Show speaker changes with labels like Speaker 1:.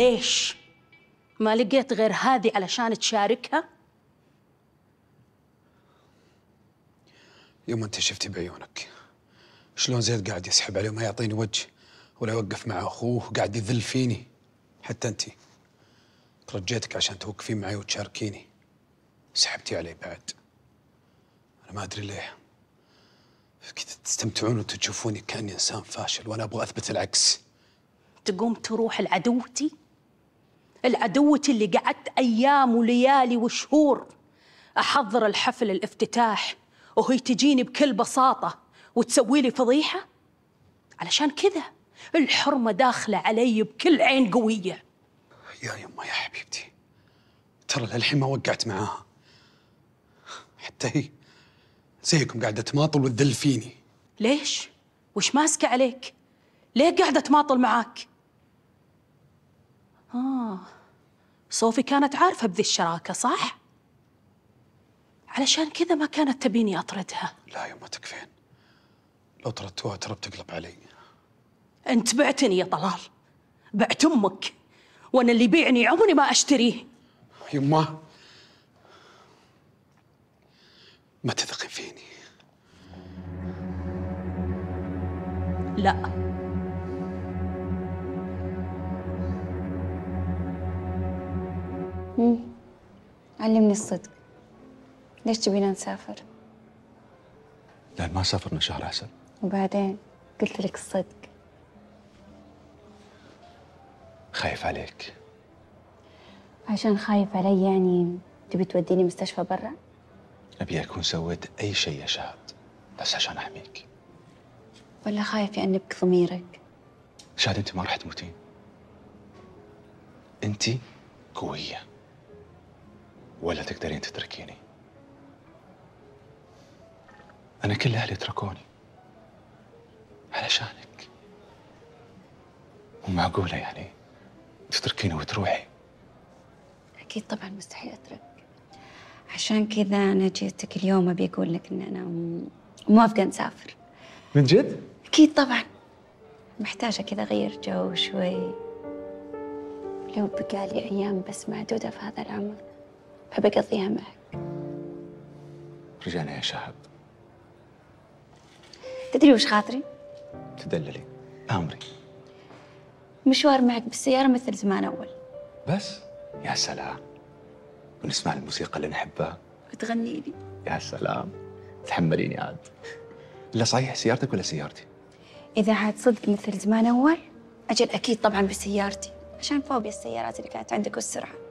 Speaker 1: ليش ما لقيت غير هذه علشان تشاركها
Speaker 2: يوم انت شفتي بعيونك شلون زيد قاعد يسحب علي وما يعطيني وجه ولا يوقف مع اخوه وقاعد يذل فيني حتى انت رجيتك عشان توقفين معي وتشاركيني سحبتي علي بعد انا ما ادري ليه كنت تستمتعون وتشوفوني كاني انسان فاشل وانا ابغى اثبت العكس
Speaker 1: تقوم تروح لعدوتي العدوتي اللي قعدت أيام وليالي وشهور أحضر الحفل الافتتاح وهي تجيني بكل بساطة وتسوي لي فضيحة علشان كذا الحرمة داخلة علي بكل عين قوية
Speaker 2: يا يما يا حبيبتي ترى للحين ما وقعت معاها حتى هي زيكم قاعدة تماطل وتذل فيني
Speaker 1: ليش؟ وش ماسكة عليك؟ ليه قاعدة تماطل معاك؟ آه صوفي كانت عارفة بذي الشراكة صح؟ علشان كذا ما كانت تبيني أطردها
Speaker 2: لا يما تكفين لو طردتوها ترى بتقلب علي
Speaker 1: أنت بعتني يا طلال بعت أمك وأنا اللي بيعني عمري ما أشتريه
Speaker 2: يما ما تثقين فيني
Speaker 1: لا
Speaker 3: امم علمني الصدق ليش تبينا نسافر؟
Speaker 2: لأن ما سافرنا شهر حسن
Speaker 3: وبعدين قلت لك الصدق
Speaker 2: خايف عليك
Speaker 3: عشان خايف علي يعني تبي توديني مستشفى برا؟
Speaker 2: أبي أكون سويت أي شيء يا شهد بس عشان أحميك
Speaker 3: ولا خايف يأنبك يعني ضميرك؟
Speaker 2: شهد أنت ما راح تموتين أنت قوية ولا تقدرين تتركيني أنا كل أهلي تركوني علشانك مو معقولة يعني تتركيني وتروحي
Speaker 3: أكيد طبعا مستحيل أترك عشان كذا أنا جيتك اليوم أبي أقول لك إن أنا موافقة نسافر من جد؟ أكيد طبعا محتاجة كذا أغير جو شوي لو بقالي أيام بس معدودة في هذا العمر بحب أقضيها معك
Speaker 2: رجعنا يا شهب
Speaker 3: تدري وش خاطري؟
Speaker 2: تدللي أمري
Speaker 3: مشوار معك بالسيارة مثل زمان أول
Speaker 2: بس؟ يا سلام ونسمع الموسيقى اللي نحبها وتغني لي يا سلام تحمليني عاد لا صحيح سيارتك ولا سيارتي؟
Speaker 3: إذا عاد صدق مثل زمان أول أجل أكيد طبعا بسيارتي عشان فوبيا السيارات اللي كانت عندك والسرعة